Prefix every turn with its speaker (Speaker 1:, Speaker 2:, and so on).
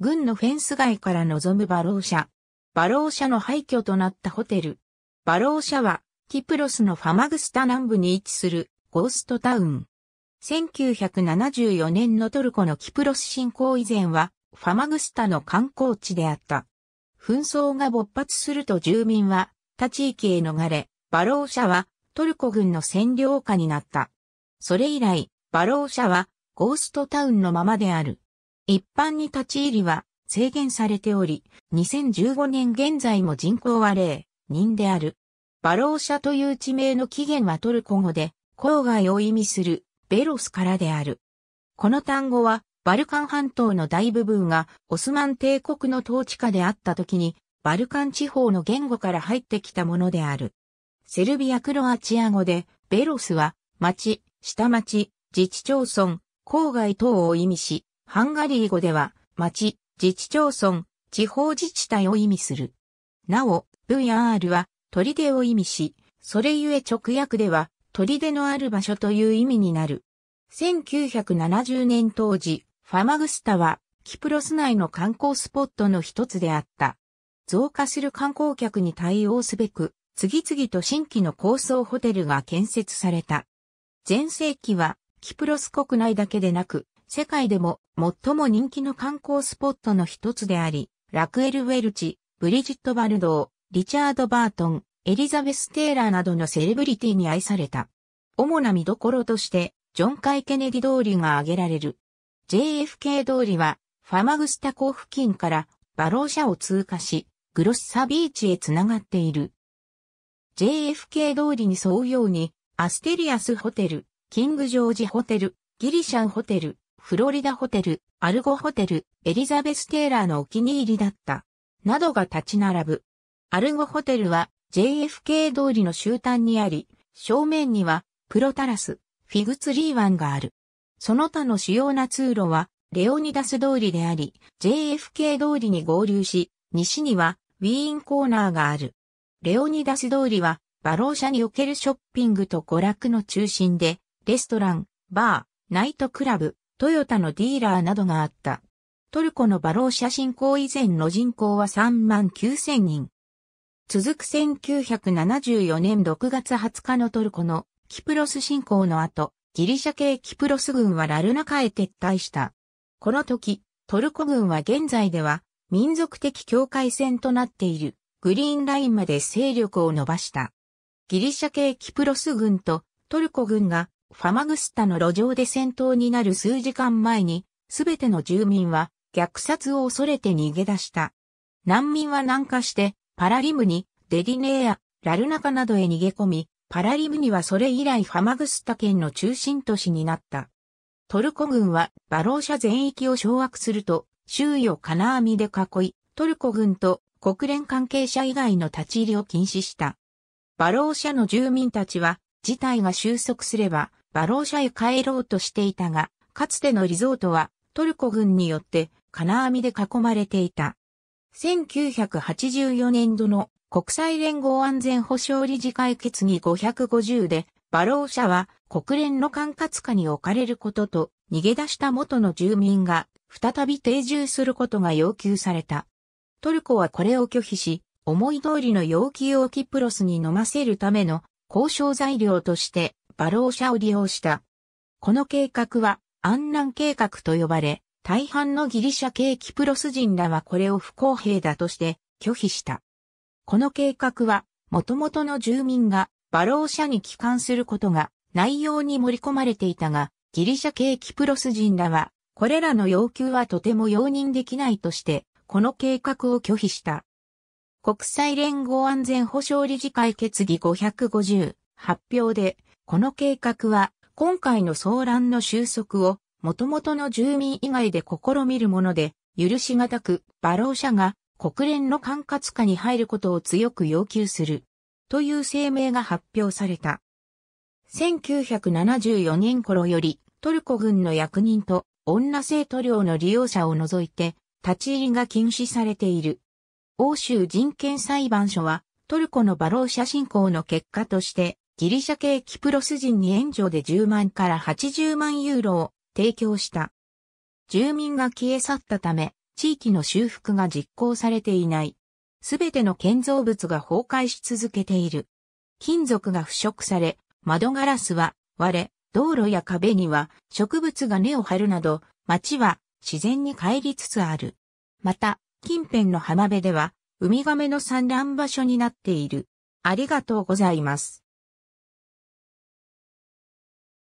Speaker 1: 軍のフェンス街から望むバローシャ。バローシャの廃墟となったホテル。バローシャは、キプロスのファマグスタ南部に位置するゴーストタウン。1974年のトルコのキプロス侵攻以前は、ファマグスタの観光地であった。紛争が勃発すると住民は、他地域へ逃れ、バローシャはトルコ軍の占領下になった。それ以来、バローシャはゴーストタウンのままである。一般に立ち入りは制限されており、2015年現在も人口は0人である。バローシャという地名の起源はトルコ語で、郊外を意味するベロスからである。この単語は、バルカン半島の大部分がオスマン帝国の統治下であった時に、バルカン地方の言語から入ってきたものである。セルビア・クロアチア語で、ベロスは、町、下町、自治町村、郊外等を意味し、ハンガリー語では、町、自治町村、地方自治体を意味する。なお、VR は、砦を意味し、それゆえ直訳では、砦のある場所という意味になる。1970年当時、ファマグスタは、キプロス内の観光スポットの一つであった。増加する観光客に対応すべく、次々と新規の高層ホテルが建設された。前世紀は、キプロス国内だけでなく、世界でも最も人気の観光スポットの一つであり、ラクエル・ウェルチ、ブリジット・バルドー、リチャード・バートン、エリザベス・テーラーなどのセレブリティに愛された。主な見どころとして、ジョン・カイ・ケネディ通りが挙げられる。JFK 通りは、ファマグスタ港付近からバロー社を通過し、グロッサビーチへつながっている。JFK 通りに沿うように、アステリアスホテル、キングジョージホテル、ギリシャンホテル、フロリダホテル、アルゴホテル、エリザベス・テイラーのお気に入りだった、などが立ち並ぶ。アルゴホテルは JFK 通りの終端にあり、正面にはプロタラス、フィグツリー湾がある。その他の主要な通路はレオニダス通りであり、JFK 通りに合流し、西にはウィーンコーナーがある。レオニダス通りはバロー社におけるショッピングと娯楽の中心で、レストラン、バー、ナイトクラブ、トヨタのディーラーなどがあった。トルコのバロー写真侵以前の人口は3万9000人。続く1974年6月20日のトルコのキプロス侵攻の後、ギリシャ系キプロス軍はラルナカへ撤退した。この時、トルコ軍は現在では民族的境界線となっているグリーンラインまで勢力を伸ばした。ギリシャ系キプロス軍とトルコ軍がファマグスタの路上で戦闘になる数時間前に、すべての住民は虐殺を恐れて逃げ出した。難民は南下して、パラリムに、デリネーやラルナカなどへ逃げ込み、パラリムにはそれ以来ファマグスタ県の中心都市になった。トルコ軍はバローシャ全域を掌握すると、周囲を金網で囲い、トルコ軍と国連関係者以外の立ち入りを禁止した。バローシャの住民たちは、事態が収束すれば、バローシャへ帰ろうとしていたが、かつてのリゾートはトルコ軍によって金網で囲まれていた。1984年度の国際連合安全保障理事会決議550で、バローシャは国連の管轄下に置かれることと逃げ出した元の住民が再び定住することが要求された。トルコはこれを拒否し、思い通りの要求をキプロスに飲ませるための交渉材料としてバロー社を利用した。この計画は、安南計画と呼ばれ、大半のギリシャ系キプロス人らはこれを不公平だとして拒否した。この計画は、元々の住民がバロー社に帰還することが内容に盛り込まれていたが、ギリシャ系キプロス人らは、これらの要求はとても容認できないとして、この計画を拒否した。国際連合安全保障理事会決議550発表で、この計画は、今回の騒乱の収束を、元々の住民以外で試みるもので、許しがたく、バロー社が国連の管轄下に入ることを強く要求する。という声明が発表された。1974年頃より、トルコ軍の役人と女性塗料の利用者を除いて、立ち入りが禁止されている。欧州人権裁判所は、トルコのバローシ侵攻の結果として、ギリシャ系キプロス人に援助で10万から80万ユーロを提供した。住民が消え去ったため、地域の修復が実行されていない。すべての建造物が崩壊し続けている。金属が腐食され、窓ガラスは割れ、道路や壁には植物が根を張るなど、街は自然に帰りつつある。また、近辺の浜辺では、ウミガメの産卵場所になっている。ありがとうございます。